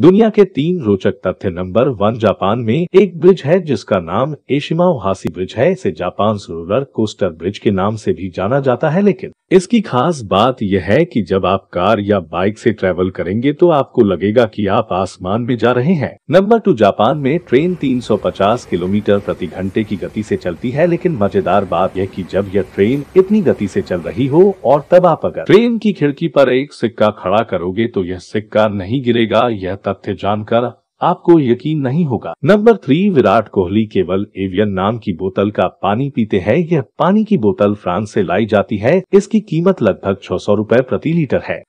दुनिया के तीन रोचक तथ्य नंबर वन जापान में एक ब्रिज है जिसका नाम हासी ब्रिज है इसे जापान रूलर कोस्टर ब्रिज के नाम से भी जाना जाता है लेकिन इसकी खास बात यह है कि जब आप कार या बाइक से ट्रेवल करेंगे तो आपको लगेगा कि आप आसमान में जा रहे हैं नंबर टू जापान में ट्रेन 350 किलोमीटर प्रति घंटे की गति से चलती है लेकिन मजेदार बात यह कि जब यह ट्रेन इतनी गति से चल रही हो और तब आप अगर ट्रेन की खिड़की पर एक सिक्का खड़ा करोगे तो यह सिक्का नहीं गिरेगा यह तथ्य जानकर आपको यकीन नहीं होगा नंबर थ्री विराट कोहली केवल एवियन नाम की बोतल का पानी पीते हैं यह पानी की बोतल फ्रांस से लाई जाती है इसकी कीमत लगभग छह सौ रूपए प्रति लीटर है